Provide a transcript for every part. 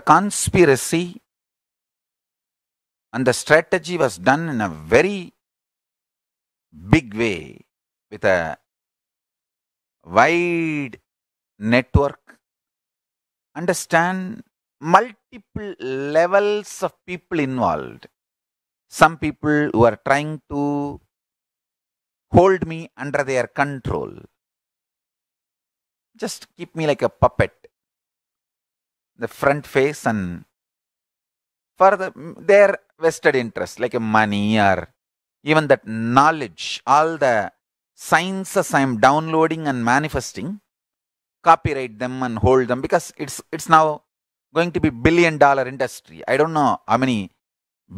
The conspiracy and the strategy was done in a very big way with a wide network. Understand multiple levels of people involved. Some people who are trying to hold me under their control. Just keep me like a puppet the front face and for the, their vested interest, like money or even that knowledge, all the sciences I am downloading and manifesting, copyright them and hold them because it's it's now going to be billion dollar industry. I don't know how many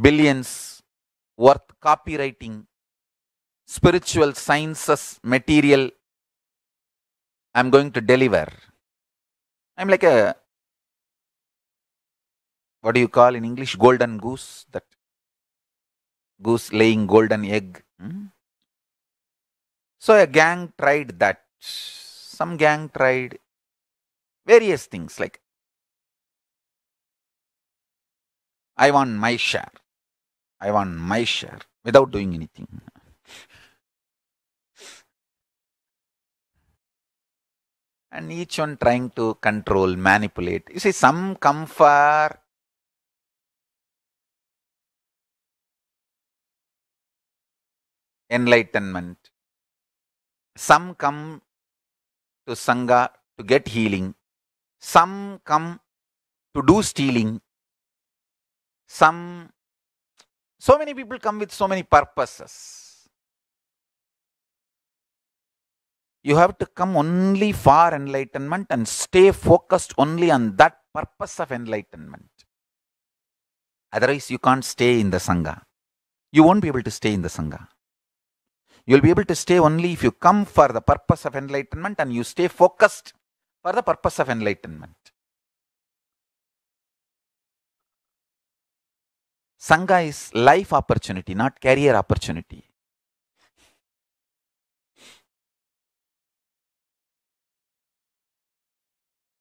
billions worth copywriting spiritual sciences material I'm going to deliver. I'm like a what do you call in English golden goose that goose laying golden egg. Hmm? So a gang tried that. Some gang tried various things like I want my share. I want my share without doing anything. and each one trying to control, manipulate. You see, some come for enlightenment. Some come to Sangha to get healing. Some come to do stealing. Some, so many people come with so many purposes. You have to come only for enlightenment and stay focused only on that purpose of enlightenment. Otherwise, you can't stay in the Sangha. You won't be able to stay in the Sangha. You'll be able to stay only if you come for the purpose of enlightenment and you stay focused for the purpose of enlightenment. Sangha is life opportunity, not career opportunity.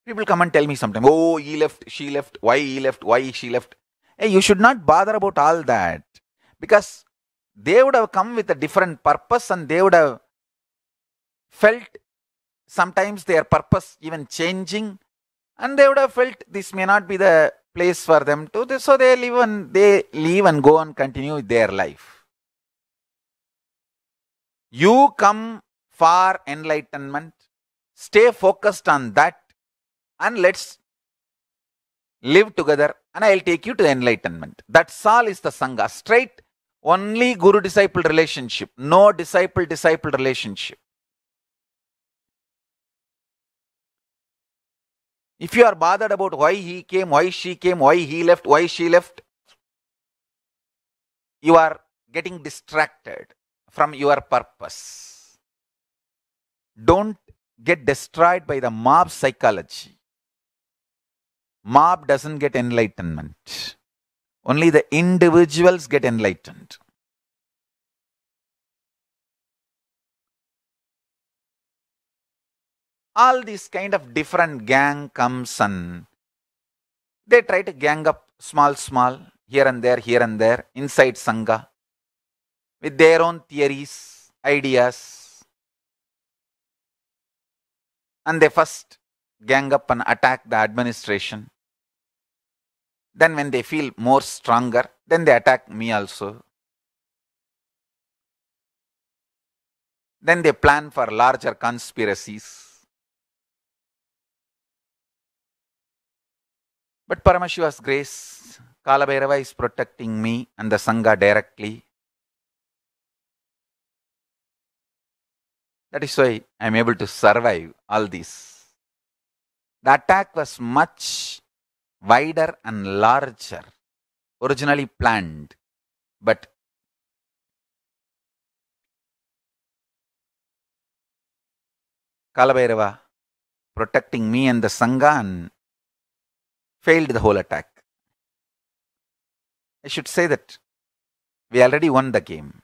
People come and tell me sometimes, oh, he left, she left, why he left, why she left. Hey, you should not bother about all that because they would have come with a different purpose and they would have felt sometimes their purpose even changing and they would have felt this may not be the place for them to so they leave and they leave and go and continue their life you come for enlightenment stay focused on that and let's live together and i'll take you to enlightenment that's all is the sangha straight only guru disciple relationship, no disciple disciple relationship. If you are bothered about why he came, why she came, why he left, why she left, you are getting distracted from your purpose. Don't get destroyed by the mob psychology. Mob doesn't get enlightenment. Only the individuals get enlightened. All these kind of different gang comes and they try to gang up small, small, here and there, here and there, inside Sangha with their own theories, ideas. And they first gang up and attack the administration. Then when they feel more stronger, then they attack me also. Then they plan for larger conspiracies. But Paramashiva's grace, Kalabhairava is protecting me and the Sangha directly. That is why I am able to survive all this. The attack was much wider and larger, originally planned, but Kalabairava protecting me and the Sangha and failed the whole attack. I should say that we already won the game.